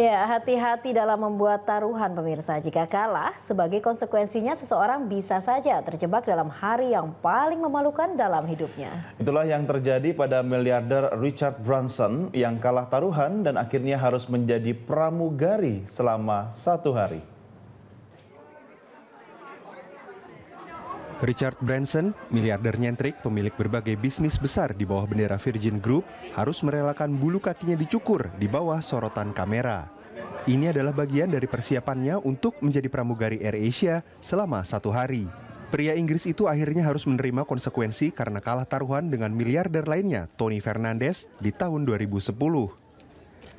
Ya, hati-hati dalam membuat taruhan pemirsa. Jika kalah, sebagai konsekuensinya seseorang bisa saja terjebak dalam hari yang paling memalukan dalam hidupnya. Itulah yang terjadi pada miliarder Richard Branson yang kalah taruhan dan akhirnya harus menjadi pramugari selama satu hari. Richard Branson, miliarder nyentrik pemilik berbagai bisnis besar di bawah bendera Virgin Group, harus merelakan bulu kakinya dicukur di bawah sorotan kamera. Ini adalah bagian dari persiapannya untuk menjadi pramugari Air Asia selama satu hari. Pria Inggris itu akhirnya harus menerima konsekuensi karena kalah taruhan dengan miliarder lainnya, Tony Fernandes, di tahun 2010.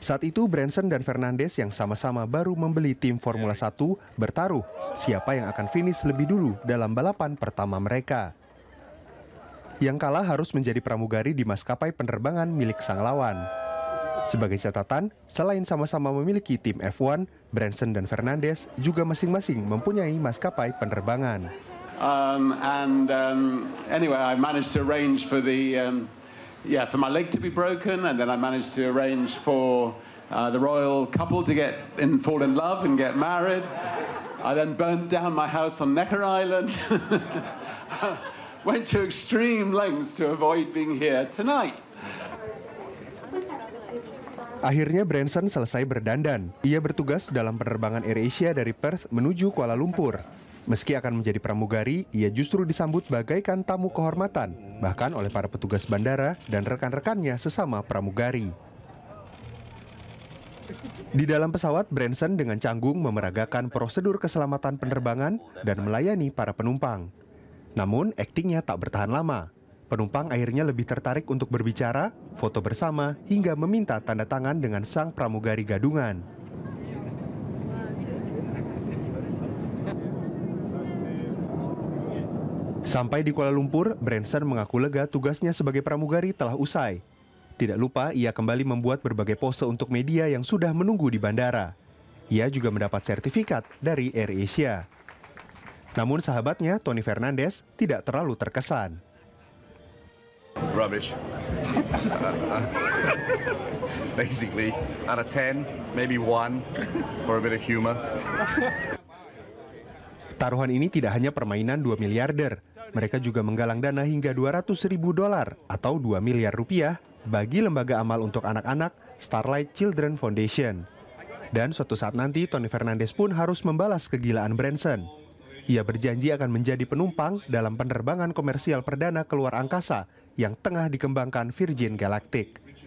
Saat itu Branson dan Fernandes yang sama-sama baru membeli tim Formula 1 iya, iya. bertaruh siapa yang akan finish lebih dulu dalam balapan pertama mereka. Yang kalah harus menjadi pramugari di maskapai penerbangan milik sang lawan. Sebagai catatan, selain sama-sama memiliki tim F1, Branson dan Fernandes juga masing-masing mempunyai maskapai penerbangan. Um, and um, anyway, I managed to arrange for the um... yeah, for my leg to be broken, and then I managed to arrange for uh, the royal couple to get in, fall in love and get married. I then burnt down my house on Necker Island. Went to extreme lengths to avoid being here tonight. Akhirnya Branson selesai berdandan. Ia bertugas dalam penerbangan AirAsia dari Perth menuju Kuala Lumpur. Meski akan menjadi pramugari, ia justru disambut bagaikan tamu kehormatan, bahkan oleh para petugas bandara dan rekan-rekannya sesama pramugari. Di dalam pesawat, Branson dengan canggung memeragakan prosedur keselamatan penerbangan dan melayani para penumpang. Namun, aktingnya tak bertahan lama. Penumpang akhirnya lebih tertarik untuk berbicara, foto bersama, hingga meminta tanda tangan dengan sang pramugari gadungan. Sampai di Kuala Lumpur, Branson mengaku lega tugasnya sebagai pramugari telah usai. Tidak lupa, ia kembali membuat berbagai pose untuk media yang sudah menunggu di bandara. Ia juga mendapat sertifikat dari Air Asia. Namun sahabatnya, Tony Fernandes, tidak terlalu terkesan. Rubbish. Basically, out of 10, maybe one for a bit of humor. Taruhan ini tidak hanya permainan 2 miliarder, mereka juga menggalang dana hingga 200 ribu dolar atau 2 miliar rupiah bagi lembaga amal untuk anak-anak Starlight Children Foundation. Dan suatu saat nanti Tony Fernandes pun harus membalas kegilaan Branson. Ia berjanji akan menjadi penumpang dalam penerbangan komersial perdana keluar angkasa yang tengah dikembangkan Virgin Galactic.